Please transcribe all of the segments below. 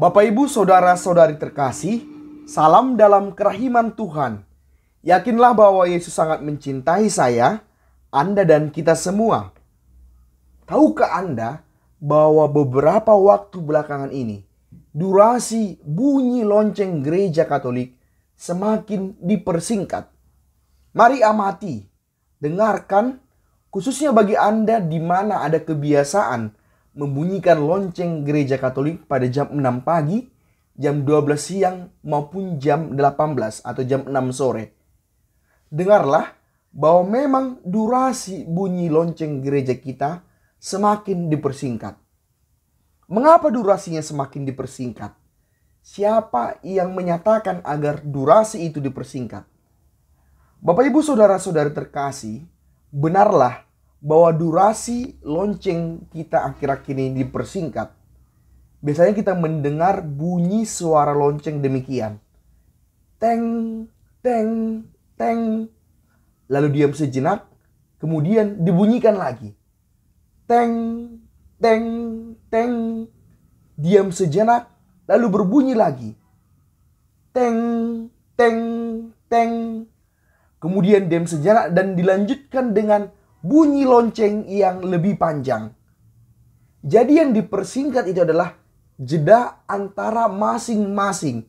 Bapak Ibu, saudara-saudari terkasih, salam dalam kerahiman Tuhan. Yakinlah bahwa Yesus sangat mencintai saya, Anda dan kita semua. Tahukah Anda bahwa beberapa waktu belakangan ini durasi bunyi lonceng gereja Katolik semakin dipersingkat. Mari amati, dengarkan, khususnya bagi Anda di mana ada kebiasaan membunyikan lonceng gereja Katolik pada jam 6 pagi, jam 12 siang maupun jam 18 atau jam 6 sore. Dengarlah bahwa memang durasi bunyi lonceng gereja kita semakin dipersingkat. Mengapa durasinya semakin dipersingkat? Siapa yang menyatakan agar durasi itu dipersingkat? Bapak, ibu, saudara, saudara terkasih, benarlah bahwa durasi lonceng kita akhir-akhir ini dipersingkat, biasanya kita mendengar bunyi suara lonceng demikian. Teng, teng, teng. Lalu diam sejenak, kemudian dibunyikan lagi. Teng, teng, teng. Diam sejenak, lalu berbunyi lagi. Teng, teng, teng. Kemudian diam sejenak dan dilanjutkan dengan bunyi lonceng yang lebih panjang. Jadi yang dipersingkat itu adalah jeda antara masing-masing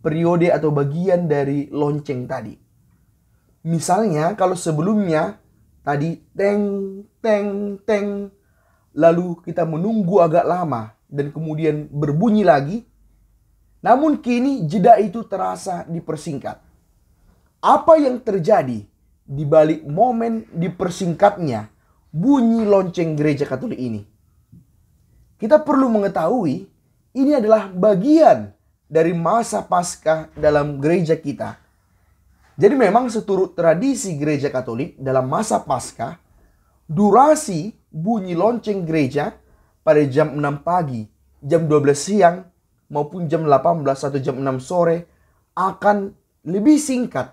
periode atau bagian dari lonceng tadi. Misalnya kalau sebelumnya tadi teng teng teng lalu kita menunggu agak lama dan kemudian berbunyi lagi. Namun kini jeda itu terasa dipersingkat. Apa yang terjadi di balik momen dipersingkatnya bunyi lonceng gereja Katolik ini. Kita perlu mengetahui ini adalah bagian dari masa Paskah dalam gereja kita. Jadi memang seturut tradisi gereja Katolik dalam masa Paskah, durasi bunyi lonceng gereja pada jam 6 pagi, jam 12 siang maupun jam 18 atau jam 6 sore akan lebih singkat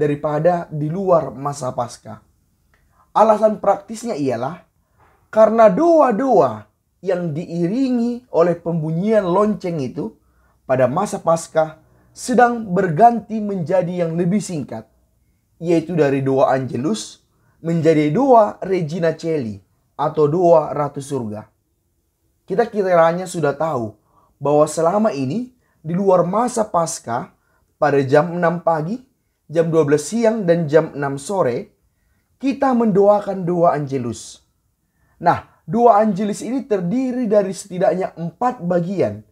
daripada di luar masa Paskah. Alasan praktisnya ialah karena doa-doa yang diiringi oleh pembunyian lonceng itu pada masa Paskah sedang berganti menjadi yang lebih singkat, yaitu dari doa Angelus menjadi doa Regina Celi atau doa Ratu Surga. Kita kiranya sudah tahu bahwa selama ini di luar masa Paskah pada jam 6 pagi jam 12 siang dan jam 6 sore, kita mendoakan doa Angelus. Nah, doa Angelus ini terdiri dari setidaknya empat bagian,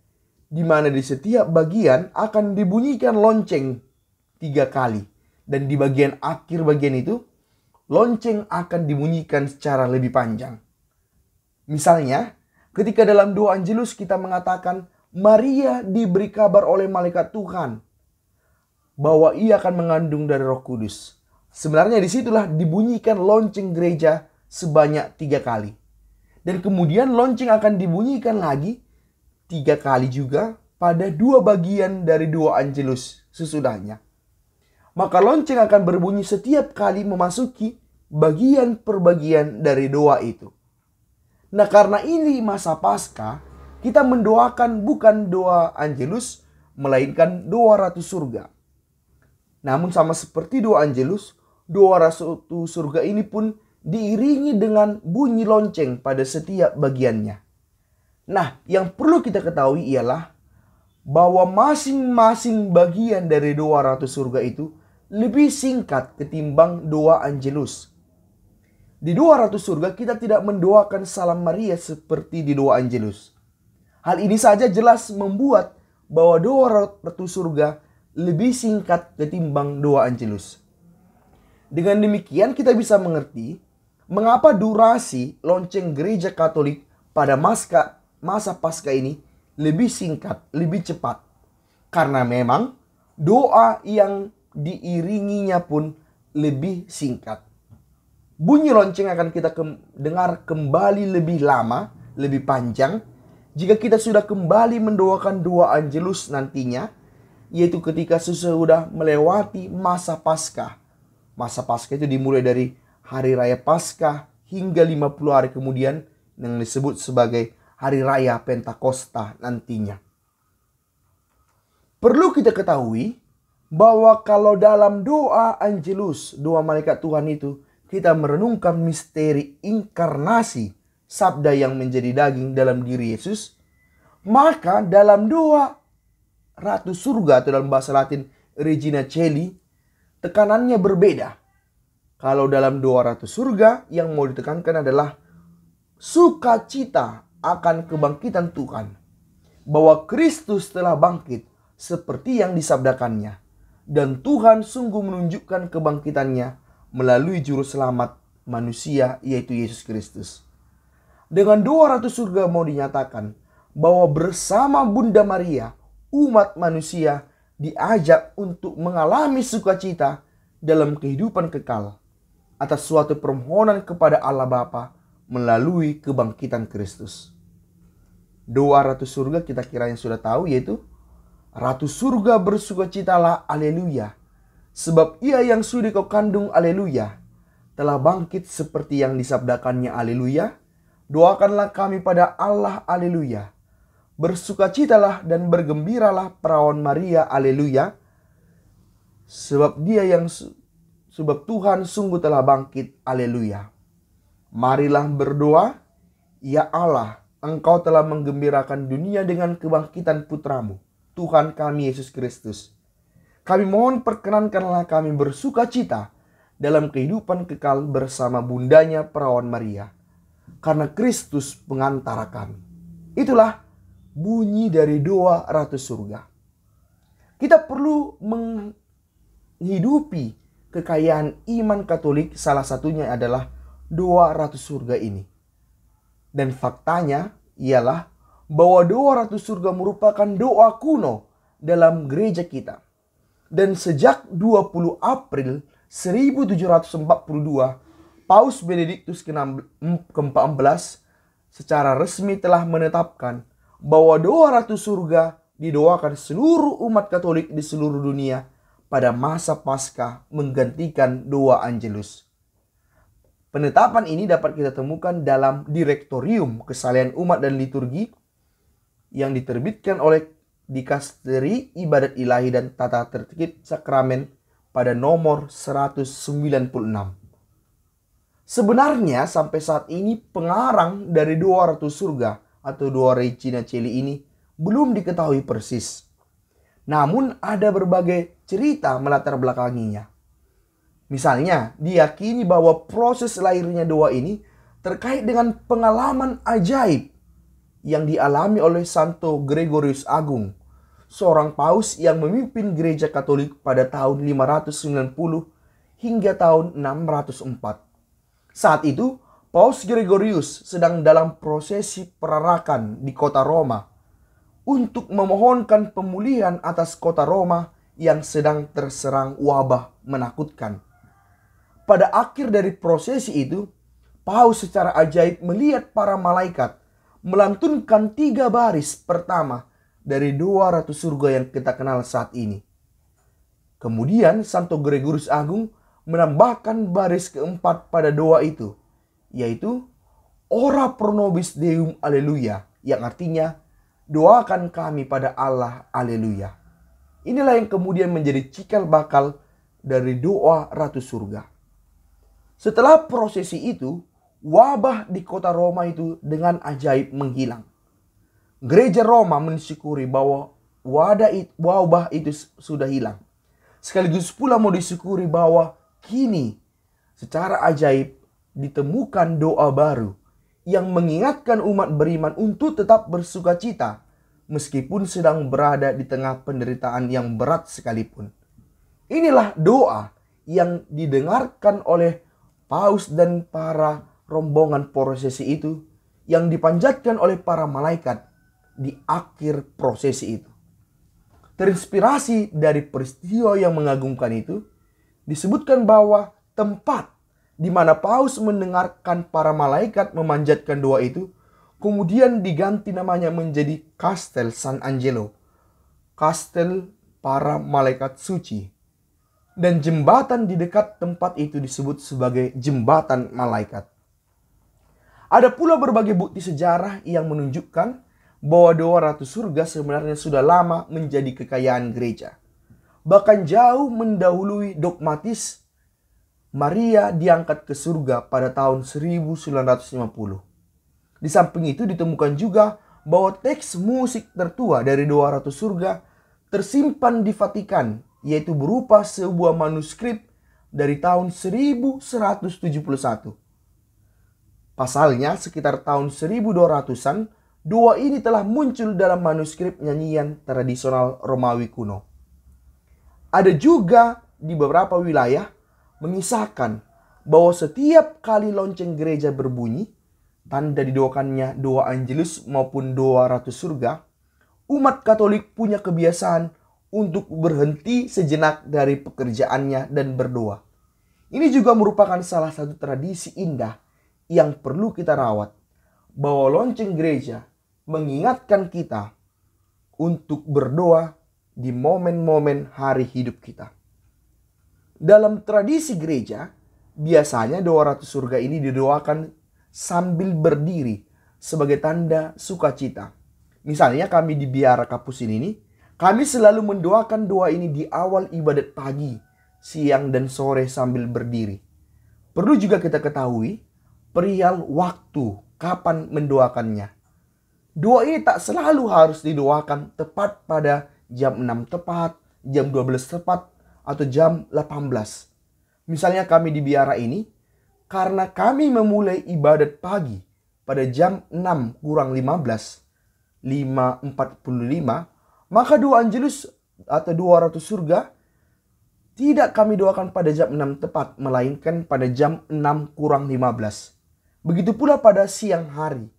di mana di setiap bagian akan dibunyikan lonceng tiga kali. Dan di bagian akhir bagian itu, lonceng akan dibunyikan secara lebih panjang. Misalnya, ketika dalam doa Angelus kita mengatakan, Maria diberi kabar oleh malaikat Tuhan bahwa ia akan mengandung dari Roh Kudus. Sebenarnya disitulah dibunyikan lonceng gereja sebanyak tiga kali. Dan kemudian lonceng akan dibunyikan lagi tiga kali juga pada dua bagian dari dua Angelus sesudahnya. Maka lonceng akan berbunyi setiap kali memasuki bagian per bagian dari doa itu. Nah karena ini masa pasca, kita mendoakan bukan doa Angelus, melainkan doa Ratu Surga. Namun sama seperti doa Angelus, doa Ratu Surga ini pun diiringi dengan bunyi lonceng pada setiap bagiannya. Nah, yang perlu kita ketahui ialah bahwa masing-masing bagian dari doa Ratu Surga itu lebih singkat ketimbang doa Angelus. Di doa Ratu Surga kita tidak mendoakan salam Maria seperti di doa Angelus. Hal ini saja jelas membuat bahwa doa Ratu Surga lebih singkat ketimbang doa Angelus. Dengan demikian kita bisa mengerti mengapa durasi lonceng gereja Katolik pada masa masa Paskah ini lebih singkat, lebih cepat. Karena memang doa yang diiringinya pun lebih singkat. Bunyi lonceng akan kita kem dengar kembali lebih lama, lebih panjang jika kita sudah kembali mendoakan doa Angelus nantinya yaitu ketika sesudah melewati masa Paskah. Masa Paskah itu dimulai dari hari raya Paskah hingga 50 hari kemudian yang disebut sebagai hari raya Pentakosta nantinya. Perlu kita ketahui bahwa kalau dalam doa Angelus, doa malaikat Tuhan itu, kita merenungkan misteri inkarnasi sabda yang menjadi daging dalam diri Yesus, maka dalam doa ratu surga atau dalam bahasa Latin Regina Celi, tekanannya berbeda. Kalau dalam doa ratu surga yang mau ditekankan adalah sukacita akan kebangkitan Tuhan. Bahwa Kristus telah bangkit seperti yang disabdakannya. Dan Tuhan sungguh menunjukkan kebangkitannya melalui juru selamat manusia yaitu Yesus Kristus. Dengan doa ratu surga mau dinyatakan bahwa bersama Bunda Maria umat manusia diajak untuk mengalami sukacita dalam kehidupan kekal atas suatu permohonan kepada Allah Bapa melalui kebangkitan Kristus. Doa Ratu Surga kita kira yang sudah tahu yaitu Ratu Surga bersukacitalah, Haleluya. Sebab ia yang sudah kau kandung, Haleluya, telah bangkit seperti yang disabdakannya, Haleluya. Doakanlah kami pada Allah, Haleluya Bersukacitalah dan bergembiralah perawan Maria, haleluya. Sebab dia yang sebab Tuhan sungguh telah bangkit, haleluya. Marilah berdoa, Ya Allah, Engkau telah menggembirakan dunia dengan kebangkitan putramu, Tuhan kami Yesus Kristus. Kami mohon perkenankanlah kami bersukacita dalam kehidupan kekal bersama bundanya perawan Maria. Karena Kristus pengantara kami. Itulah bunyi dari doa Ratu Surga. Kita perlu menghidupi kekayaan iman Katolik, salah satunya adalah doa Ratu Surga ini. Dan faktanya ialah bahwa doa Ratu Surga merupakan doa kuno dalam gereja kita. Dan sejak 20 April 1742, Paus Benediktus ke-14 secara resmi telah menetapkan bahwa doa Ratu Surga didoakan seluruh umat Katolik di seluruh dunia pada masa Paskah menggantikan doa Angelus. Penetapan ini dapat kita temukan dalam Direktorium Kesalehan Umat dan Liturgi yang diterbitkan oleh Dikasteri Ibadat Ilahi dan Tata Tertib Sakramen pada nomor 196. Sebenarnya sampai saat ini pengarang dari doa Ratu Surga atau dua rei Cina Celi ini belum diketahui persis. Namun ada berbagai cerita melatar belakanginya. Misalnya, diyakini bahwa proses lahirnya doa ini terkait dengan pengalaman ajaib yang dialami oleh Santo Gregorius Agung, seorang paus yang memimpin gereja Katolik pada tahun 590 hingga tahun 604. Saat itu, Paus Gregorius sedang dalam prosesi perarakan di kota Roma untuk memohonkan pemulihan atas kota Roma yang sedang terserang wabah menakutkan. Pada akhir dari prosesi itu, Paus secara ajaib melihat para malaikat melantunkan tiga baris pertama dari dua ratu surga yang kita kenal saat ini. Kemudian Santo Gregorius Agung menambahkan baris keempat pada doa itu – yaitu Ora nobis Deum aleluya yang artinya doakan kami pada Allah aleluya Inilah yang kemudian menjadi cikal bakal dari doa Ratu Surga. Setelah prosesi itu, wabah di kota Roma itu dengan ajaib menghilang. Gereja Roma mensyukuri bahwa wadah it, wabah itu sudah hilang. Sekaligus pula mau disyukuri bahwa kini secara ajaib ditemukan doa baru yang mengingatkan umat beriman untuk tetap bersuka cita meskipun sedang berada di tengah penderitaan yang berat sekalipun. Inilah doa yang didengarkan oleh paus dan para rombongan prosesi itu yang dipanjatkan oleh para malaikat di akhir prosesi itu. Terinspirasi dari peristiwa yang mengagumkan itu, disebutkan bahwa tempat di mana Paus mendengarkan para malaikat memanjatkan doa itu, kemudian diganti namanya menjadi Kastel San Angelo, Kastel para malaikat suci. Dan jembatan di dekat tempat itu disebut sebagai jembatan malaikat. Ada pula berbagai bukti sejarah yang menunjukkan bahwa doa Ratu Surga sebenarnya sudah lama menjadi kekayaan gereja. Bahkan jauh mendahului dogmatis Maria diangkat ke surga pada tahun 1950. Di samping itu ditemukan juga bahwa teks musik tertua dari 200 surga tersimpan di Vatikan, yaitu berupa sebuah manuskrip dari tahun 1171. Pasalnya, sekitar tahun 1200-an, dua ini telah muncul dalam manuskrip nyanyian tradisional Romawi kuno. Ada juga di beberapa wilayah mengisahkan bahwa setiap kali lonceng gereja berbunyi, tanda didoakannya doa Angelus maupun doa Ratu Surga, umat Katolik punya kebiasaan untuk berhenti sejenak dari pekerjaannya dan berdoa. Ini juga merupakan salah satu tradisi indah yang perlu kita rawat, bahwa lonceng gereja mengingatkan kita untuk berdoa di momen-momen hari hidup kita. Dalam tradisi gereja, biasanya doa ratu surga ini didoakan sambil berdiri sebagai tanda sukacita. Misalnya kami di biara kapusin ini, kami selalu mendoakan doa ini di awal ibadat pagi, siang dan sore sambil berdiri. Perlu juga kita ketahui perihal waktu kapan mendoakannya. Doa ini tak selalu harus didoakan tepat pada jam 6 tepat, jam 12 tepat, atau jam 18. Misalnya kami di biara ini, karena kami memulai ibadat pagi pada jam 6 kurang 15, 5.45, maka dua angelus atau dua ratus surga tidak kami doakan pada jam 6 tepat, melainkan pada jam 6 kurang 15. Begitu pula pada siang hari.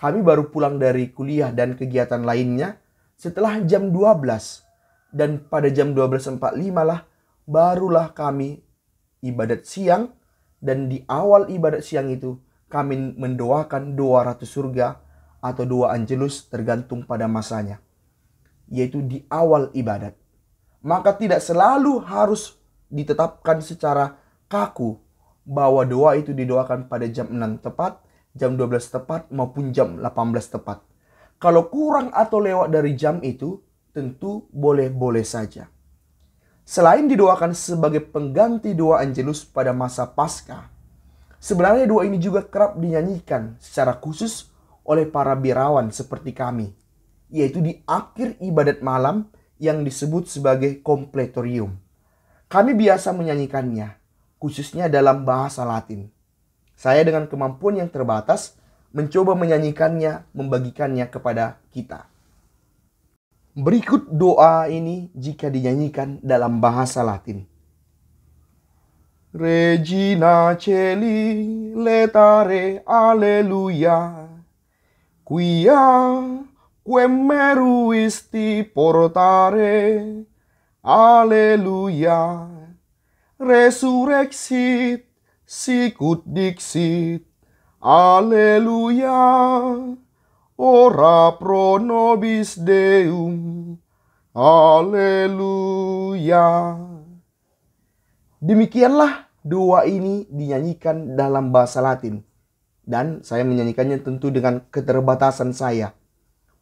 Kami baru pulang dari kuliah dan kegiatan lainnya setelah jam 12 dan pada jam 12.45 lah barulah kami ibadat siang dan di awal ibadat siang itu kami mendoakan doa ratu surga atau doa angelus tergantung pada masanya yaitu di awal ibadat. Maka tidak selalu harus ditetapkan secara kaku bahwa doa itu didoakan pada jam 6 tepat, jam 12 tepat maupun jam 18 tepat. Kalau kurang atau lewat dari jam itu, tentu boleh-boleh saja. Selain didoakan sebagai pengganti doa Angelus pada masa Paskah, sebenarnya doa ini juga kerap dinyanyikan secara khusus oleh para birawan seperti kami, yaitu di akhir ibadat malam yang disebut sebagai kompletorium. Kami biasa menyanyikannya, khususnya dalam bahasa Latin. Saya dengan kemampuan yang terbatas mencoba menyanyikannya, membagikannya kepada kita. Berikut doa ini jika dinyanyikan dalam bahasa Latin. Regina celi letare alleluia quia quem meruisti portare alleluia resurrexit sicut dixit alleluia ora pro nobis Deum. Haleluya. Demikianlah doa ini dinyanyikan dalam bahasa Latin. Dan saya menyanyikannya tentu dengan keterbatasan saya.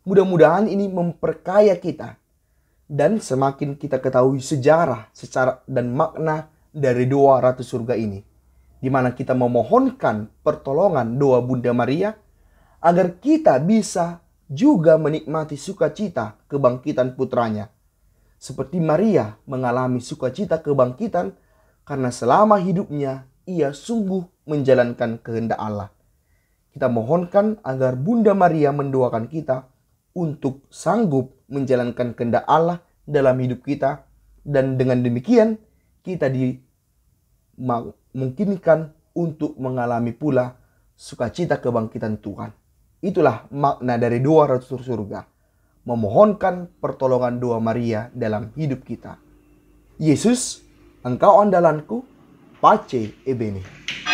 Mudah-mudahan ini memperkaya kita. Dan semakin kita ketahui sejarah secara dan makna dari doa Ratu Surga ini. Di mana kita memohonkan pertolongan doa Bunda Maria agar kita bisa juga menikmati sukacita kebangkitan putranya. Seperti Maria mengalami sukacita kebangkitan karena selama hidupnya ia sungguh menjalankan kehendak Allah. Kita mohonkan agar Bunda Maria mendoakan kita untuk sanggup menjalankan kehendak Allah dalam hidup kita dan dengan demikian kita dimungkinkan untuk mengalami pula sukacita kebangkitan Tuhan. Itulah makna dari doa Rasul Surga, memohonkan pertolongan doa Maria dalam hidup kita. Yesus, Engkau andalanku, pace ebene.